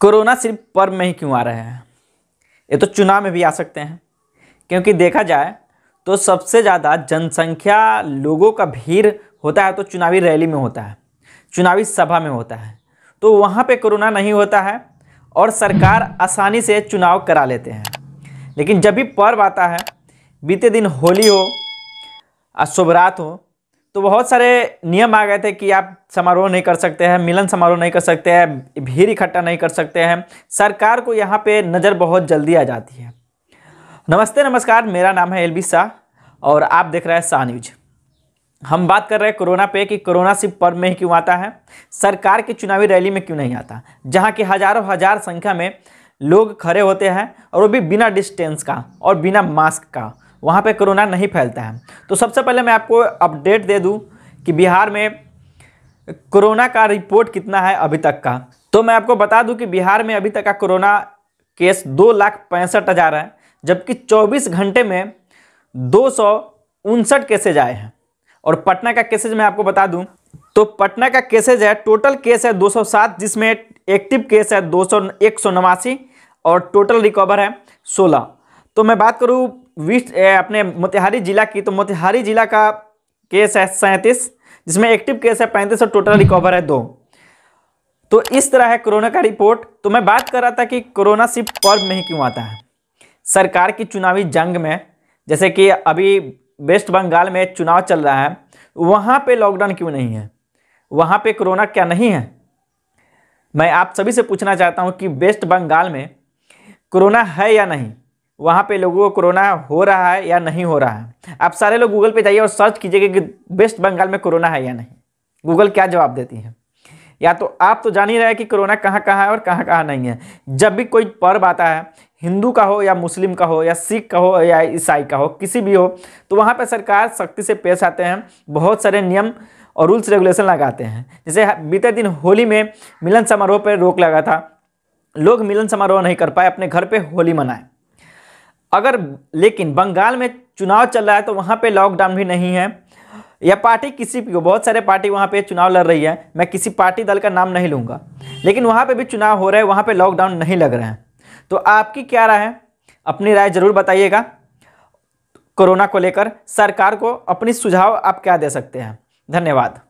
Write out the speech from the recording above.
corona सिर्फ पर्व में ही क्यों आ रहे हैं ये तो चुनाव में भी आ सकते हैं क्योंकि देखा जाए तो सबसे ज़्यादा जनसंख्या लोगों का भीड़ होता है तो चुनावी रैली में होता है चुनावी सभा में होता है तो वहाँ पे कोरोना नहीं होता है और सरकार आसानी से चुनाव करा लेते हैं लेकिन जब भी पर्व आता है बीते दिन होली हो शुभ रात हो तो बहुत सारे नियम आ गए थे कि आप समारोह नहीं कर सकते हैं मिलन समारोह नहीं कर सकते हैं भीड़ इकट्ठा नहीं कर सकते हैं सरकार को यहाँ पे नज़र बहुत जल्दी आ जाती है नमस्ते नमस्कार मेरा नाम है एलबी शाह और आप देख रहे हैं शाह न्यूज हम बात कर रहे हैं कोरोना पे कि कोरोना सिर्फ पर्व में ही क्यों आता है सरकार की चुनावी रैली में क्यों नहीं आता जहाँ की हजारों हजार संख्या में लोग खड़े होते हैं और वो भी बिना डिस्टेंस का और बिना मास्क का वहाँ पर कोरोना नहीं फैलता है तो सबसे पहले मैं आपको अपडेट दे दूँ कि बिहार में कोरोना का रिपोर्ट कितना है अभी तक का तो मैं आपको बता दूं कि बिहार में अभी तक का कोरोना केस दो लाख पैंसठ हज़ार है जबकि 24 घंटे में दो सौ उनसठ केसेज आए हैं और पटना का केसेज मैं आपको बता दूं तो पटना का केसेज है टोटल केस है 207 जिसमें एक्टिव केस है दो सौ और टोटल रिकवर है 16 तो मैं बात करूँ विश्व अपने मोतिहारी जिला की तो मोतिहारी जिला का केस है सैंतीस जिसमें एक्टिव केस है पैंतीस और टोटल रिकवर है दो तो इस तरह है कोरोना का रिपोर्ट तो मैं बात कर रहा था कि कोरोना सिर्फ पर्व में ही क्यों आता है सरकार की चुनावी जंग में जैसे कि अभी वेस्ट बंगाल में चुनाव चल रहा है वहाँ पर लॉकडाउन क्यों नहीं है वहाँ पर कोरोना क्या नहीं है मैं आप सभी से पूछना चाहता हूँ कि वेस्ट बंगाल में कोरोना है या नहीं वहाँ पे लोगों को कोरोना हो रहा है या नहीं हो रहा है आप सारे लोग गूगल पे जाइए और सर्च कीजिएगा कि वेस्ट बंगाल में कोरोना है या नहीं गूगल क्या जवाब देती है या तो आप तो जान ही रहे हैं कि कोरोना कहाँ कहाँ है और कहाँ कहाँ नहीं है जब भी कोई पर्व आता है हिंदू का हो या मुस्लिम का हो या सिख का हो या ईसाई का हो किसी भी हो तो वहाँ पर सरकार सख्ती से पेश आते हैं बहुत सारे नियम और रूल्स रेगुलेशन लगाते हैं जैसे बीते दिन होली में मिलन समारोह पर रोक लगा था लोग मिलन समारोह नहीं कर पाए अपने घर पर होली मनाएं अगर लेकिन बंगाल में चुनाव चल रहा है तो वहाँ पे लॉकडाउन भी नहीं है या पार्टी किसी भी बहुत सारे पार्टी वहाँ पे चुनाव लड़ रही है मैं किसी पार्टी दल का नाम नहीं लूँगा लेकिन वहाँ पे भी चुनाव हो रहे हैं वहाँ पे लॉकडाउन नहीं लग रहे हैं तो आपकी क्या राय है अपनी राय ज़रूर बताइएगा कोरोना को लेकर सरकार को अपनी सुझाव आप क्या दे सकते हैं धन्यवाद